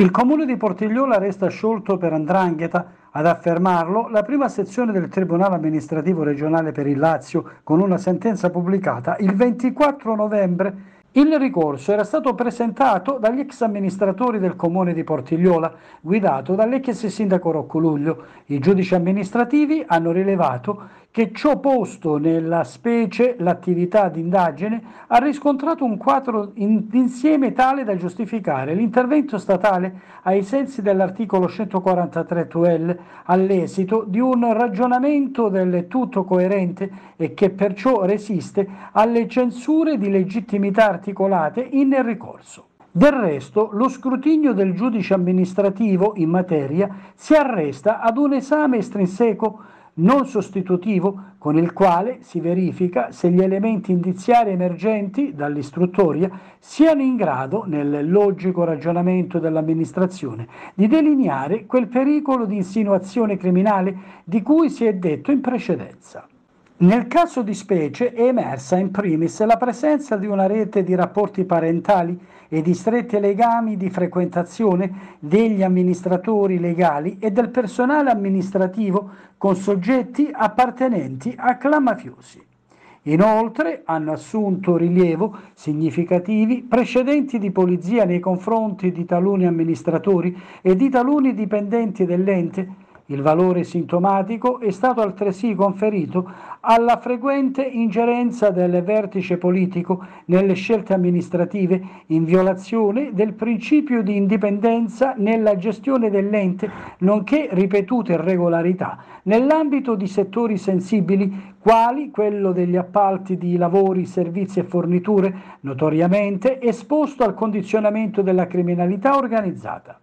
Il comune di Portigliola resta sciolto per Andrangheta, ad affermarlo la prima sezione del Tribunale amministrativo regionale per il Lazio con una sentenza pubblicata il 24 novembre il ricorso era stato presentato dagli ex amministratori del comune di Portigliola, guidato dall'ex sindaco Roccoluglio. I giudici amministrativi hanno rilevato che ciò posto nella specie l'attività d'indagine ha riscontrato un quadro insieme tale da giustificare l'intervento statale ai sensi dell'articolo 143 TUEL all'esito di un ragionamento del tutto coerente e che perciò resiste alle censure di legittimità articolate in ricorso. Del resto, lo scrutinio del giudice amministrativo in materia si arresta ad un esame estrinseco non sostitutivo con il quale si verifica se gli elementi indiziari emergenti dall'istruttoria siano in grado, nel logico ragionamento dell'amministrazione, di delineare quel pericolo di insinuazione criminale di cui si è detto in precedenza. Nel caso di specie è emersa in primis la presenza di una rete di rapporti parentali e di stretti legami di frequentazione degli amministratori legali e del personale amministrativo con soggetti appartenenti a clamafiosi. Inoltre hanno assunto rilievo significativi precedenti di polizia nei confronti di taluni amministratori e di taluni dipendenti dell'ente il valore sintomatico è stato altresì conferito alla frequente ingerenza del vertice politico nelle scelte amministrative in violazione del principio di indipendenza nella gestione dell'ente, nonché ripetute irregolarità nell'ambito di settori sensibili quali quello degli appalti di lavori, servizi e forniture, notoriamente esposto al condizionamento della criminalità organizzata.